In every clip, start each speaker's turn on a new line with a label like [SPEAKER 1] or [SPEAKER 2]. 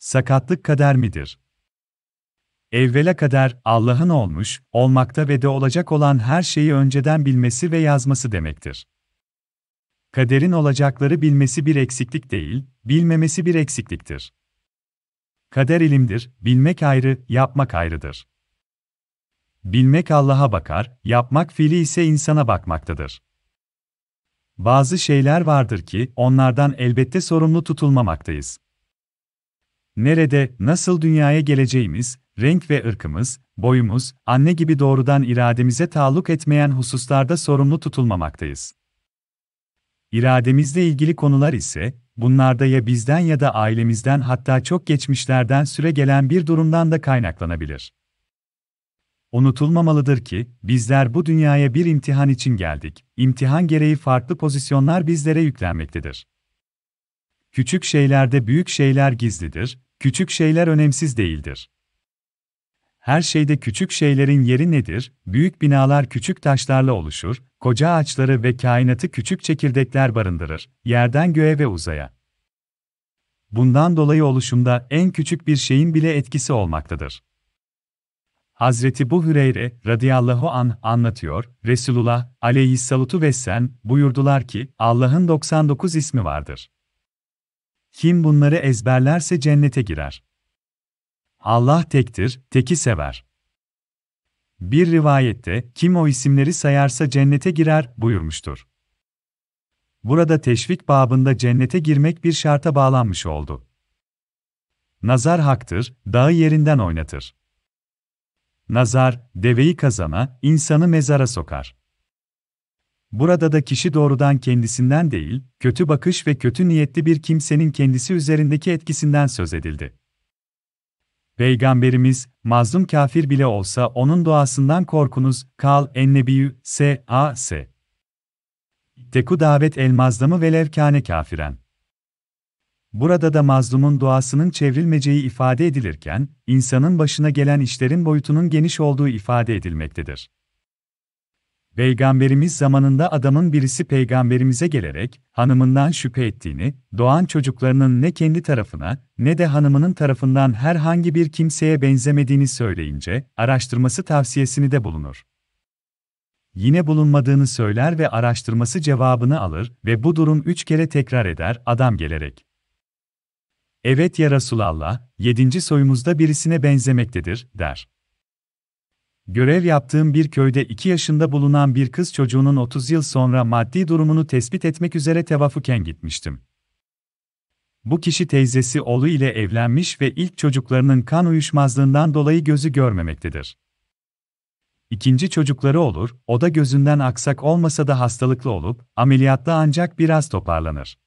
[SPEAKER 1] Sakatlık kader midir? Evvela kader, Allah'ın olmuş, olmakta ve de olacak olan her şeyi önceden bilmesi ve yazması demektir. Kaderin olacakları bilmesi bir eksiklik değil, bilmemesi bir eksikliktir. Kader ilimdir, bilmek ayrı, yapmak ayrıdır. Bilmek Allah'a bakar, yapmak fiili ise insana bakmaktadır. Bazı şeyler vardır ki onlardan elbette sorumlu tutulmamaktayız. Nerede, nasıl dünyaya geleceğimiz, renk ve ırkımız, boyumuz, anne gibi doğrudan irademize taalluk etmeyen hususlarda sorumlu tutulmamaktayız. İrademizle ilgili konular ise, bunlarda ya bizden ya da ailemizden hatta çok geçmişlerden süre gelen bir durumdan da kaynaklanabilir. Unutulmamalıdır ki, bizler bu dünyaya bir imtihan için geldik, imtihan gereği farklı pozisyonlar bizlere yüklenmektedir. Küçük şeylerde büyük şeyler gizlidir, küçük şeyler önemsiz değildir. Her şeyde küçük şeylerin yeri nedir? Büyük binalar küçük taşlarla oluşur, koca ağaçları ve kainatı küçük çekirdekler barındırır, yerden göğe ve uzaya. Bundan dolayı oluşumda en küçük bir şeyin bile etkisi olmaktadır. Hazreti Buhureyre radıyallahu an anlatıyor, Resulullah aleyhissalatu vesselam buyurdular ki, Allah'ın 99 ismi vardır. Kim bunları ezberlerse cennete girer. Allah tektir, teki sever. Bir rivayette, kim o isimleri sayarsa cennete girer, buyurmuştur. Burada teşvik babında cennete girmek bir şarta bağlanmış oldu. Nazar haktır, dağı yerinden oynatır. Nazar, deveyi kazana, insanı mezara sokar. Burada da kişi doğrudan kendisinden değil, kötü bakış ve kötü niyetli bir kimsenin kendisi üzerindeki etkisinden söz edildi. Peygamberimiz, mazlum kafir bile olsa onun doğasından korkunuz, kal ennebiyü, s. a. s. Teku davet el mazlamı velevkane kafiren. Burada da mazlumun doğasının çevrilmeceği ifade edilirken, insanın başına gelen işlerin boyutunun geniş olduğu ifade edilmektedir. Peygamberimiz zamanında adamın birisi peygamberimize gelerek hanımından şüphe ettiğini, doğan çocuklarının ne kendi tarafına ne de hanımının tarafından herhangi bir kimseye benzemediğini söyleyince araştırması tavsiyesini de bulunur. Yine bulunmadığını söyler ve araştırması cevabını alır ve bu durum üç kere tekrar eder adam gelerek. Evet ya Rasulallah, yedinci soyumuzda birisine benzemektedir, der. Görev yaptığım bir köyde 2 yaşında bulunan bir kız çocuğunun 30 yıl sonra maddi durumunu tespit etmek üzere tevafuken gitmiştim. Bu kişi teyzesi oğlu ile evlenmiş ve ilk çocuklarının kan uyuşmazlığından dolayı gözü görmemektedir. İkinci çocukları olur, o da gözünden aksak olmasa da hastalıklı olup, ameliyatta ancak biraz toparlanır.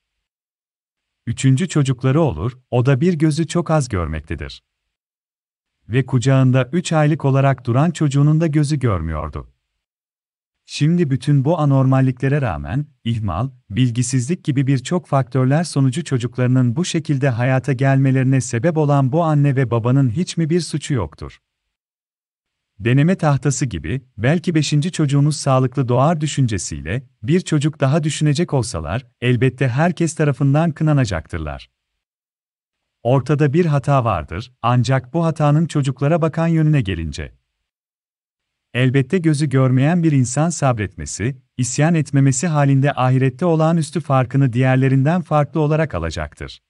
[SPEAKER 1] Üçüncü çocukları olur, o da bir gözü çok az görmektedir ve kucağında 3 aylık olarak duran çocuğunun da gözü görmüyordu. Şimdi bütün bu anormalliklere rağmen, ihmal, bilgisizlik gibi birçok faktörler sonucu çocuklarının bu şekilde hayata gelmelerine sebep olan bu anne ve babanın hiç mi bir suçu yoktur? Deneme tahtası gibi, belki beşinci çocuğunuz sağlıklı doğar düşüncesiyle, bir çocuk daha düşünecek olsalar, elbette herkes tarafından kınanacaktırlar. Ortada bir hata vardır, ancak bu hatanın çocuklara bakan yönüne gelince. Elbette gözü görmeyen bir insan sabretmesi, isyan etmemesi halinde ahirette olağanüstü farkını diğerlerinden farklı olarak alacaktır.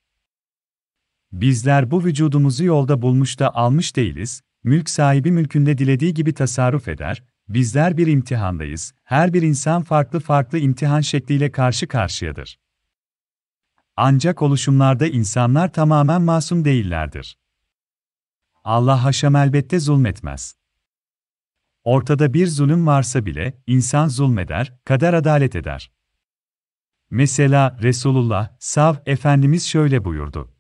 [SPEAKER 1] Bizler bu vücudumuzu yolda bulmuş da almış değiliz, mülk sahibi mülkünde dilediği gibi tasarruf eder, bizler bir imtihandayız, her bir insan farklı farklı imtihan şekliyle karşı karşıyadır. Ancak oluşumlarda insanlar tamamen masum değillerdir. Allah haşam elbette zulmetmez. Ortada bir zulüm varsa bile, insan zulmeder, kader adalet eder. Mesela Resulullah, Sav, Efendimiz şöyle buyurdu.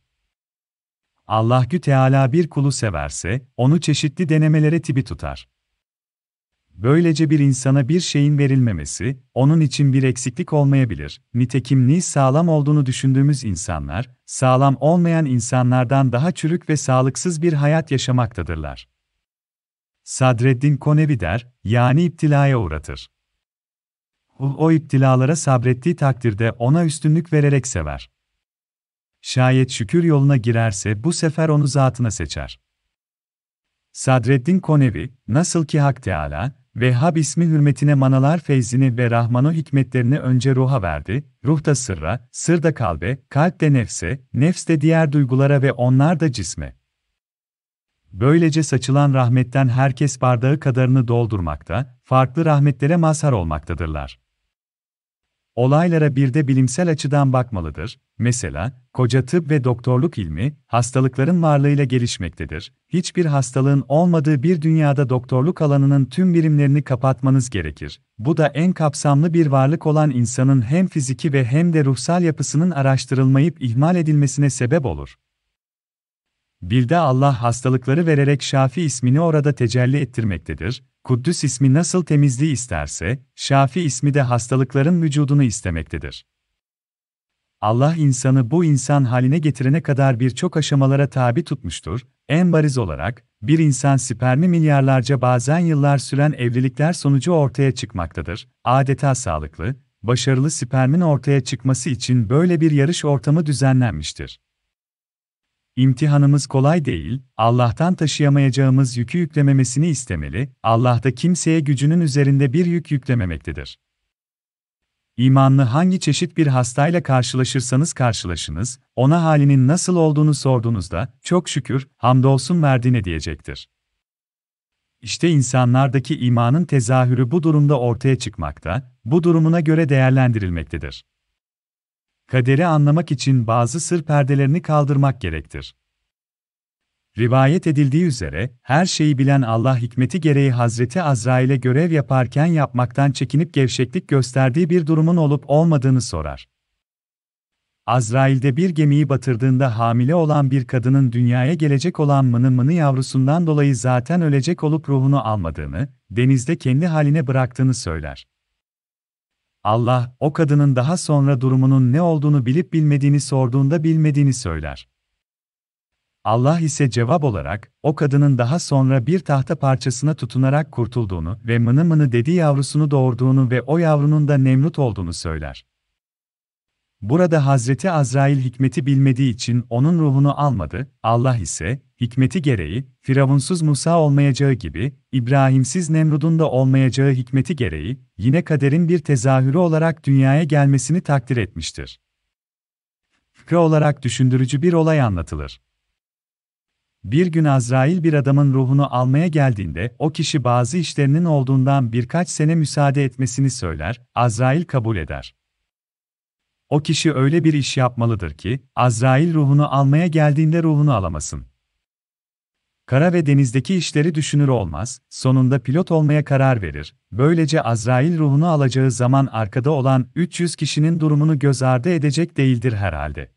[SPEAKER 1] Allahü Teala bir kulu severse, onu çeşitli denemelere tibi tutar. Böylece bir insana bir şeyin verilmemesi, onun için bir eksiklik olmayabilir. Nitekimliği sağlam olduğunu düşündüğümüz insanlar, sağlam olmayan insanlardan daha çürük ve sağlıksız bir hayat yaşamaktadırlar. Sadreddin Konevi der, yani iptilaya uğratır. O, o iptilalara sabrettiği takdirde ona üstünlük vererek sever. Şayet şükür yoluna girerse bu sefer onu zatına seçer. Sadreddin Konevi, nasıl ki Hak Teala, Vehhab ismi hürmetine manalar feyzini ve Rahmano hikmetlerini önce ruha verdi, ruh da sırra, sır da kalbe, kalp de nefse, nefs de diğer duygulara ve onlar da cisme. Böylece saçılan rahmetten herkes bardağı kadarını doldurmakta, farklı rahmetlere mazhar olmaktadırlar. Olaylara bir de bilimsel açıdan bakmalıdır. Mesela, koca tıp ve doktorluk ilmi, hastalıkların varlığıyla gelişmektedir. Hiçbir hastalığın olmadığı bir dünyada doktorluk alanının tüm birimlerini kapatmanız gerekir. Bu da en kapsamlı bir varlık olan insanın hem fiziki ve hem de ruhsal yapısının araştırılmayıp ihmal edilmesine sebep olur. Bilde Allah hastalıkları vererek Şafi ismini orada tecelli ettirmektedir. Kuddüs ismi nasıl temizliği isterse, Şafi ismi de hastalıkların vücudunu istemektedir. Allah insanı bu insan haline getirene kadar birçok aşamalara tabi tutmuştur. En bariz olarak, bir insan spermi milyarlarca bazen yıllar süren evlilikler sonucu ortaya çıkmaktadır. Adeta sağlıklı, başarılı spermin ortaya çıkması için böyle bir yarış ortamı düzenlenmiştir. İmtihanımız kolay değil, Allah'tan taşıyamayacağımız yükü yüklememesini istemeli, Allah da kimseye gücünün üzerinde bir yük yüklememektedir. İmanlı hangi çeşit bir hastayla karşılaşırsanız karşılaşınız, ona halinin nasıl olduğunu sorduğunuzda, çok şükür, hamdolsun verdiğine diyecektir. İşte insanlardaki imanın tezahürü bu durumda ortaya çıkmakta, bu durumuna göre değerlendirilmektedir kaderi anlamak için bazı sır perdelerini kaldırmak gerektir. Rivayet edildiği üzere, her şeyi bilen Allah hikmeti gereği Hazreti Azrail'e görev yaparken yapmaktan çekinip gevşeklik gösterdiği bir durumun olup olmadığını sorar. Azrail'de bir gemiyi batırdığında hamile olan bir kadının dünyaya gelecek olan mını mını yavrusundan dolayı zaten ölecek olup ruhunu almadığını, denizde kendi haline bıraktığını söyler. Allah, o kadının daha sonra durumunun ne olduğunu bilip bilmediğini sorduğunda bilmediğini söyler. Allah ise cevap olarak, o kadının daha sonra bir tahta parçasına tutunarak kurtulduğunu ve mını mını dediği yavrusunu doğurduğunu ve o yavrunun da Nemrut olduğunu söyler. Burada Hazreti Azrail hikmeti bilmediği için onun ruhunu almadı, Allah ise, hikmeti gereği, Firavunsuz Musa olmayacağı gibi, İbrahimsiz Nemrud'un da olmayacağı hikmeti gereği, yine kaderin bir tezahürü olarak dünyaya gelmesini takdir etmiştir. Fıkra olarak düşündürücü bir olay anlatılır. Bir gün Azrail bir adamın ruhunu almaya geldiğinde o kişi bazı işlerinin olduğundan birkaç sene müsaade etmesini söyler, Azrail kabul eder. O kişi öyle bir iş yapmalıdır ki, Azrail ruhunu almaya geldiğinde ruhunu alamasın. Kara ve denizdeki işleri düşünür olmaz, sonunda pilot olmaya karar verir. Böylece Azrail ruhunu alacağı zaman arkada olan 300 kişinin durumunu göz ardı edecek değildir herhalde.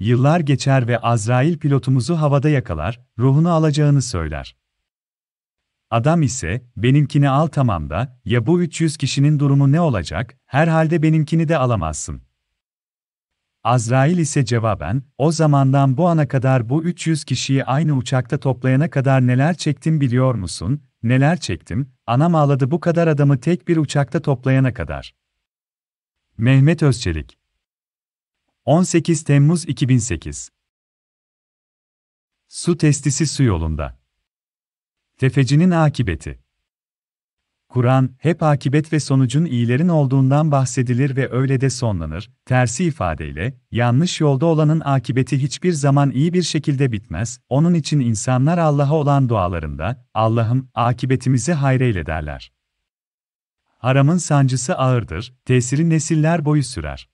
[SPEAKER 1] Yıllar geçer ve Azrail pilotumuzu havada yakalar, ruhunu alacağını söyler. Adam ise, benimkini al tamam da, ya bu 300 kişinin durumu ne olacak, herhalde benimkini de alamazsın. Azrail ise cevaben, o zamandan bu ana kadar bu 300 kişiyi aynı uçakta toplayana kadar neler çektim biliyor musun, neler çektim, anam ağladı bu kadar adamı tek bir uçakta toplayana kadar. Mehmet Özçelik 18 Temmuz 2008 Su testisi su yolunda. Tefecinin akıbeti Kur'an, hep akibet ve sonucun iyilerin olduğundan bahsedilir ve öyle de sonlanır, tersi ifadeyle, yanlış yolda olanın akibeti hiçbir zaman iyi bir şekilde bitmez, onun için insanlar Allah'a olan dualarında, Allah'ım, akibetimizi hayreyle derler. Haramın sancısı ağırdır, tesiri nesiller boyu sürer.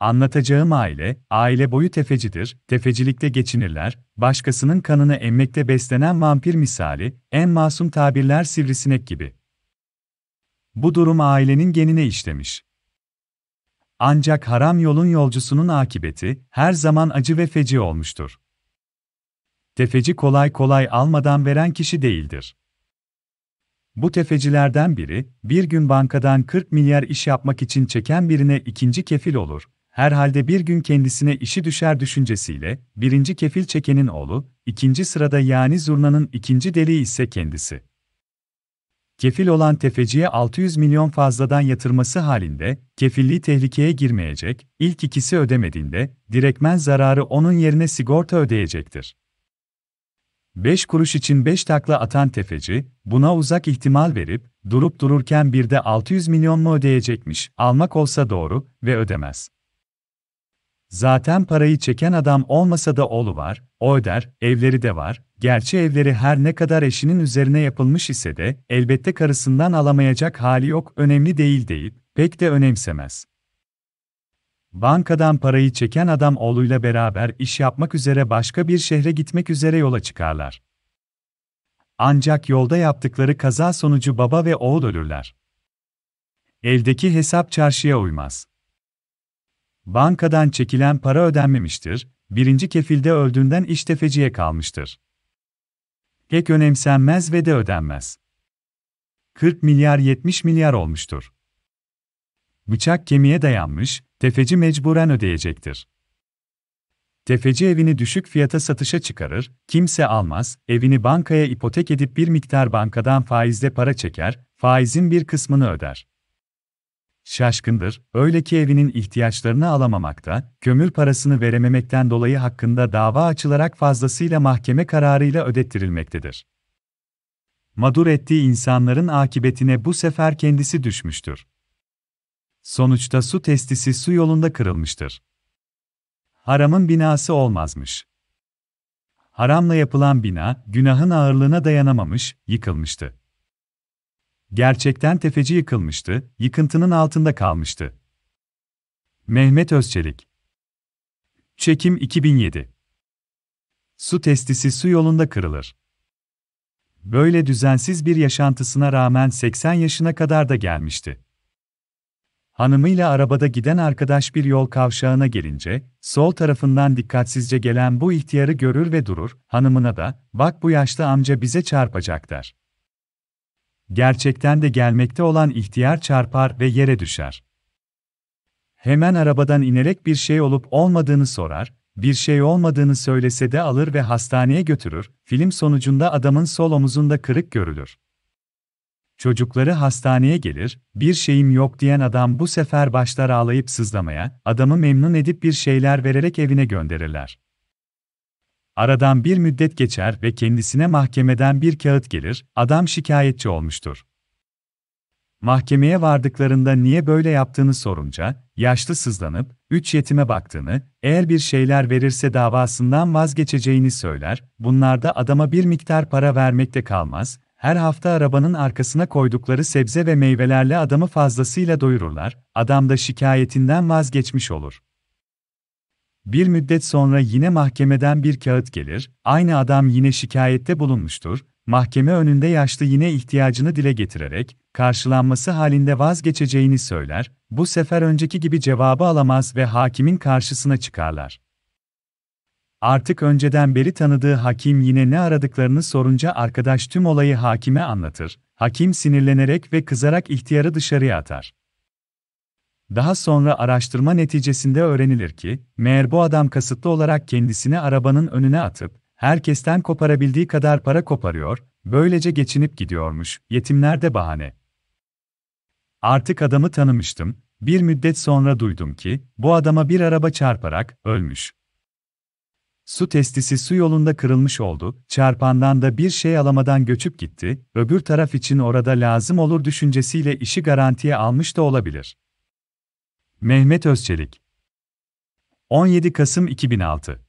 [SPEAKER 1] Anlatacağım aile, aile boyu tefecidir, tefecilikte geçinirler, başkasının kanını emmekte beslenen vampir misali, en masum tabirler sivrisinek gibi. Bu durum ailenin genine işlemiş. Ancak haram yolun yolcusunun akıbeti, her zaman acı ve feci olmuştur. Tefeci kolay kolay almadan veren kişi değildir. Bu tefecilerden biri, bir gün bankadan 40 milyar iş yapmak için çeken birine ikinci kefil olur, herhalde bir gün kendisine işi düşer düşüncesiyle, birinci kefil çekenin oğlu, ikinci sırada yani zurnanın ikinci deliği ise kendisi. Kefil olan tefeciye 600 milyon fazladan yatırması halinde, kefilliği tehlikeye girmeyecek, ilk ikisi ödemediğinde, direkmen zararı onun yerine sigorta ödeyecektir. 5 kuruş için 5 takla atan tefeci, buna uzak ihtimal verip, durup dururken bir de 600 milyon mu ödeyecekmiş, almak olsa doğru ve ödemez. Zaten parayı çeken adam olmasa da oğlu var, o öder, evleri de var. Gerçi evleri her ne kadar eşinin üzerine yapılmış ise de elbette karısından alamayacak hali yok, önemli değil deyip pek de önemsemez. Bankadan parayı çeken adam oğluyla beraber iş yapmak üzere başka bir şehre gitmek üzere yola çıkarlar. Ancak yolda yaptıkları kaza sonucu baba ve oğul ölürler. Evdeki hesap çarşıya uymaz. Bankadan çekilen para ödenmemiştir, birinci kefilde öldüğünden iş tefeciye kalmıştır. Pek önemsenmez ve de ödenmez. 40 milyar 70 milyar olmuştur. Bıçak kemiğe dayanmış, tefeci mecburen ödeyecektir. Tefeci evini düşük fiyata satışa çıkarır, kimse almaz, evini bankaya ipotek edip bir miktar bankadan faizle para çeker, faizin bir kısmını öder şaşkındır, öyle ki evinin ihtiyaçlarını alamamakta, kömür parasını verememekten dolayı hakkında dava açılarak fazlasıyla mahkeme kararıyla ödettirilmektedir. Madur ettiği insanların akıbetine bu sefer kendisi düşmüştür. Sonuçta su testisi su yolunda kırılmıştır. Haramın binası olmazmış. Haramla yapılan bina, günahın ağırlığına dayanamamış, yıkılmıştı. Gerçekten tefeci yıkılmıştı, yıkıntının altında kalmıştı. Mehmet Özçelik Çekim 2007 Su testisi su yolunda kırılır. Böyle düzensiz bir yaşantısına rağmen 80 yaşına kadar da gelmişti. Hanımıyla arabada giden arkadaş bir yol kavşağına gelince, sol tarafından dikkatsizce gelen bu ihtiyarı görür ve durur, hanımına da, bak bu yaşlı amca bize çarpacak der gerçekten de gelmekte olan ihtiyar çarpar ve yere düşer. Hemen arabadan inerek bir şey olup olmadığını sorar, bir şey olmadığını söylese de alır ve hastaneye götürür, film sonucunda adamın sol omuzunda kırık görülür. Çocukları hastaneye gelir, bir şeyim yok diyen adam bu sefer başlar ağlayıp sızlamaya, adamı memnun edip bir şeyler vererek evine gönderirler. Aradan bir müddet geçer ve kendisine mahkemeden bir kağıt gelir, adam şikayetçi olmuştur. Mahkemeye vardıklarında niye böyle yaptığını sorunca, yaşlı sızlanıp, üç yetime baktığını, eğer bir şeyler verirse davasından vazgeçeceğini söyler, bunlarda adama bir miktar para vermekte kalmaz, her hafta arabanın arkasına koydukları sebze ve meyvelerle adamı fazlasıyla doyururlar, adam da şikayetinden vazgeçmiş olur. Bir müddet sonra yine mahkemeden bir kağıt gelir, aynı adam yine şikayette bulunmuştur, mahkeme önünde yaşlı yine ihtiyacını dile getirerek, karşılanması halinde vazgeçeceğini söyler, bu sefer önceki gibi cevabı alamaz ve hakimin karşısına çıkarlar. Artık önceden beri tanıdığı hakim yine ne aradıklarını sorunca arkadaş tüm olayı hakime anlatır. Hakim sinirlenerek ve kızarak ihtiyarı dışarıya atar. Daha sonra araştırma neticesinde öğrenilir ki, meğer bu adam kasıtlı olarak kendisini arabanın önüne atıp, herkesten koparabildiği kadar para koparıyor, böylece geçinip gidiyormuş, yetimler de bahane. Artık adamı tanımıştım, bir müddet sonra duydum ki, bu adama bir araba çarparak, ölmüş. Su testisi su yolunda kırılmış oldu, çarpandan da bir şey alamadan göçüp gitti, öbür taraf için orada lazım olur düşüncesiyle işi garantiye almış da olabilir. Mehmet Özçelik 17 Kasım 2006